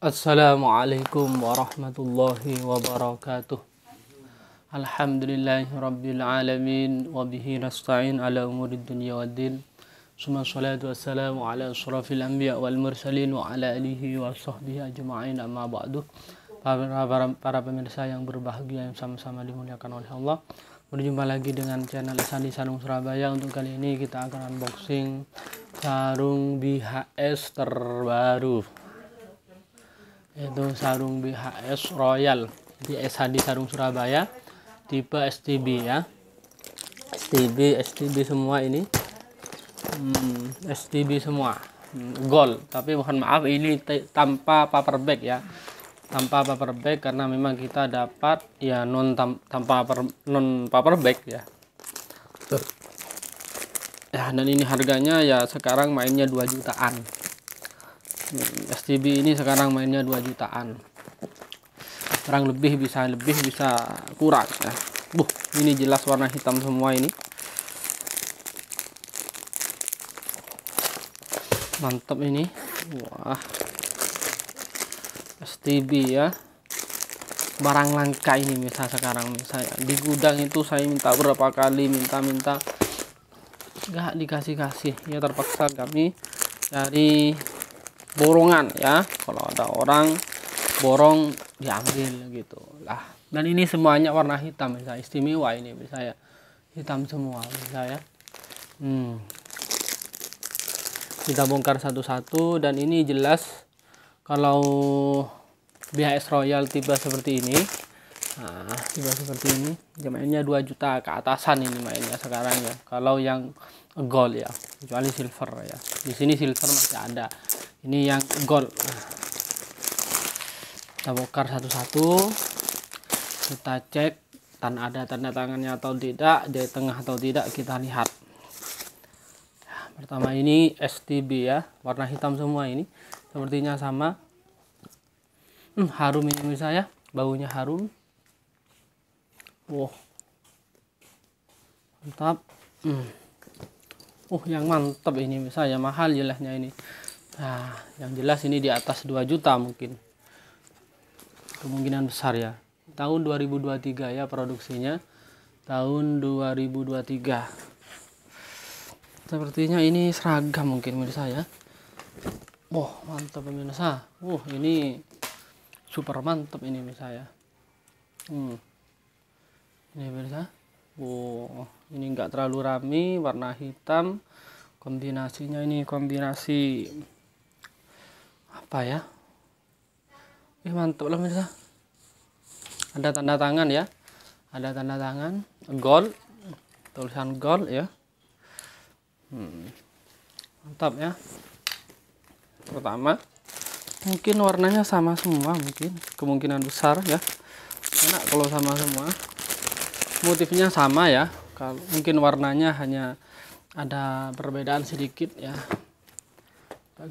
Assalamualaikum warahmatullahi wabarakatuh. Alhamdulillahi rabbil alamin wa bihi nasta'in ala umuri wa din Suma salatu wassalamu ala surafil anbiya wal mursalin wa ala alihi wa sahbihi ajma'in amma ba'du. Para, para, para pemirsa yang berbahagia yang sama-sama dimuliakan oleh Allah. Berjumpa lagi dengan channel Sandi Sarung Surabaya. Untuk kali ini kita akan unboxing sarung BHS terbaru itu sarung BHS Royal di SHD sarung Surabaya tipe STB ya STB STB semua ini hmm, STB semua hmm, gold tapi mohon maaf ini tanpa paper bag ya tanpa paper bag karena memang kita dapat ya non tam tanpa paper, non paper bag ya ya dan ini harganya ya sekarang mainnya 2 jutaan STB ini sekarang mainnya 2 jutaan kurang lebih bisa lebih bisa kurang ya buh ini jelas warna hitam semua ini mantap ini wah STB ya barang langka ini misal sekarang misalnya di gudang itu saya minta berapa kali minta-minta nggak dikasih-kasih ya terpaksa kami dari borongan ya kalau ada orang borong diambil gitu lah dan ini semuanya warna hitam bisa istimewa ini bisa ya hitam semua bisa ya hmm. kita bongkar satu-satu dan ini jelas kalau BHS Royal tiba seperti ini nah tiba seperti ini mainnya 2 juta ke atasan ini mainnya sekarang ya kalau yang gold ya kecuali silver ya di sini silver masih ada ini yang gold kita bongkar satu-satu kita cek tan ada tanda tangannya atau tidak di tengah atau tidak kita lihat pertama ini STB ya warna hitam semua ini sepertinya sama hmm, harum ini misalnya baunya harum wow mantap hmm. uh yang mantap ini misalnya mahal jeleknya ini Nah, yang jelas ini di atas 2 juta mungkin. Kemungkinan besar ya. Tahun 2023 ya produksinya. Tahun 2023. Sepertinya ini seragam mungkin pemirsa ya. Wah, mantap pemirsa. Wah, ini super mantap ini pemirsa ya. Hmm. Ini pemirsa. Wow, ini enggak terlalu rami, warna hitam. Kombinasinya ini kombinasi apa ya eh mantap lah misalnya. ada tanda tangan ya ada tanda tangan gold tulisan gold ya hmm. mantap ya pertama mungkin warnanya sama semua mungkin kemungkinan besar ya enak kalau sama semua motifnya sama ya kalau mungkin warnanya hanya ada perbedaan sedikit ya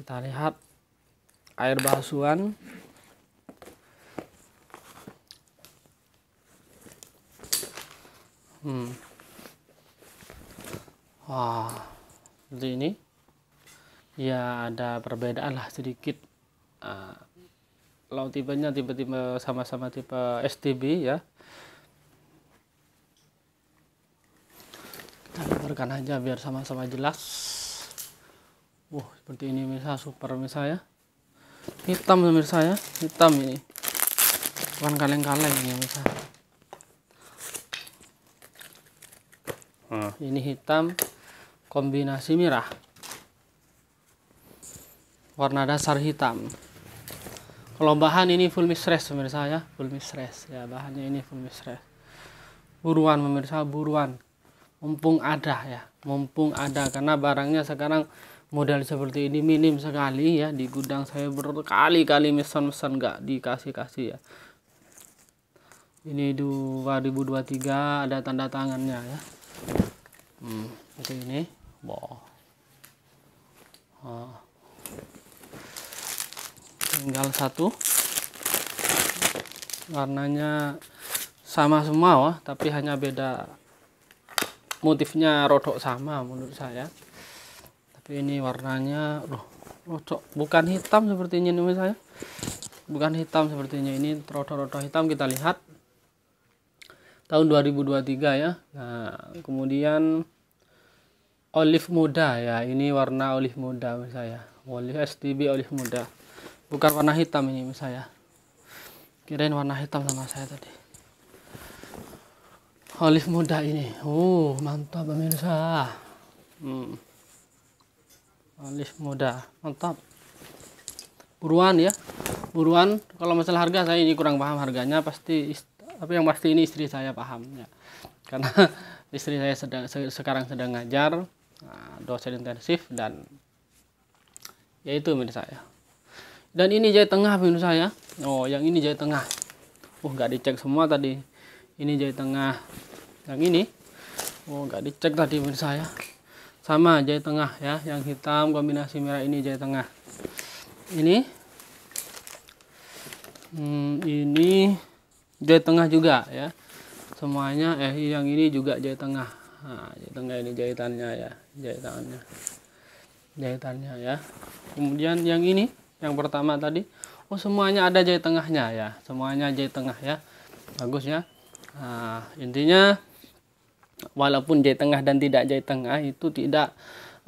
kita lihat air basuhan hmm. wah seperti ini ya ada perbedaan lah sedikit uh, tipenya tipe-tipe sama-sama tipe STB ya kita lebarkan aja biar sama-sama jelas Wah, wow, seperti ini misal super misal ya hitam pemirsa ya hitam ini bukan kaleng-kaleng ini pemirsa hmm. ini hitam kombinasi merah warna dasar hitam kalau bahan ini full mistress pemirsa ya full mistress ya bahannya ini full mistress buruan pemirsa buruan mumpung ada ya mumpung ada karena barangnya sekarang modal seperti ini minim sekali ya di gudang saya berkali-kali mesen-mesen nggak dikasih-kasih ya ini 2023 ada tanda tangannya ya hmm, itu ini wow oh. tinggal satu warnanya sama semua wah, tapi hanya beda motifnya rodok sama menurut saya tapi ini warnanya loh cocok. bukan hitam sepertinya ini misalnya bukan hitam sepertinya ini roda-roda hitam kita lihat tahun 2023 ya nah kemudian olive muda ya ini warna olive muda misalnya olive STB olive muda bukan warna hitam ini misalnya. kirain warna hitam sama saya tadi olive muda ini uh mantap pemirsa hmm alif muda mantap buruan ya buruan kalau masalah harga saya ini kurang paham harganya pasti tapi yang pasti ini istri saya paham ya karena istri saya sedang se sekarang sedang ngajar nah, dosen intensif dan ya itu menurut saya dan ini jahit tengah menurut saya oh yang ini jahit tengah oh nggak dicek semua tadi ini jahit tengah yang ini oh nggak dicek tadi menurut saya sama jahit tengah ya yang hitam kombinasi merah ini jahit tengah ini hmm, ini jahit tengah juga ya semuanya eh yang ini juga jahit tengah nah, jahit tengah ini jahitannya ya jahitannya jahitannya ya kemudian yang ini yang pertama tadi oh semuanya ada jahit tengahnya ya semuanya jahit tengah ya bagus ya nah, intinya walaupun jahit tengah dan tidak jahit tengah itu tidak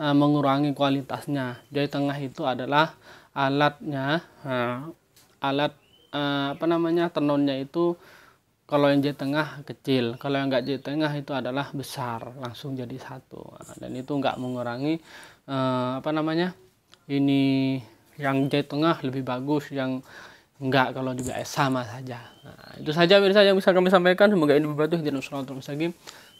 uh, mengurangi kualitasnya jahit tengah itu adalah alatnya uh, alat uh, apa namanya tenunnya itu kalau yang jahit tengah kecil kalau yang nggak jahit tengah itu adalah besar langsung jadi satu uh, dan itu nggak mengurangi uh, apa namanya ini yang jahit tengah lebih bagus yang enggak kalau juga sama saja nah, itu saja mirsa yang bisa kami sampaikan semoga ini terus lagi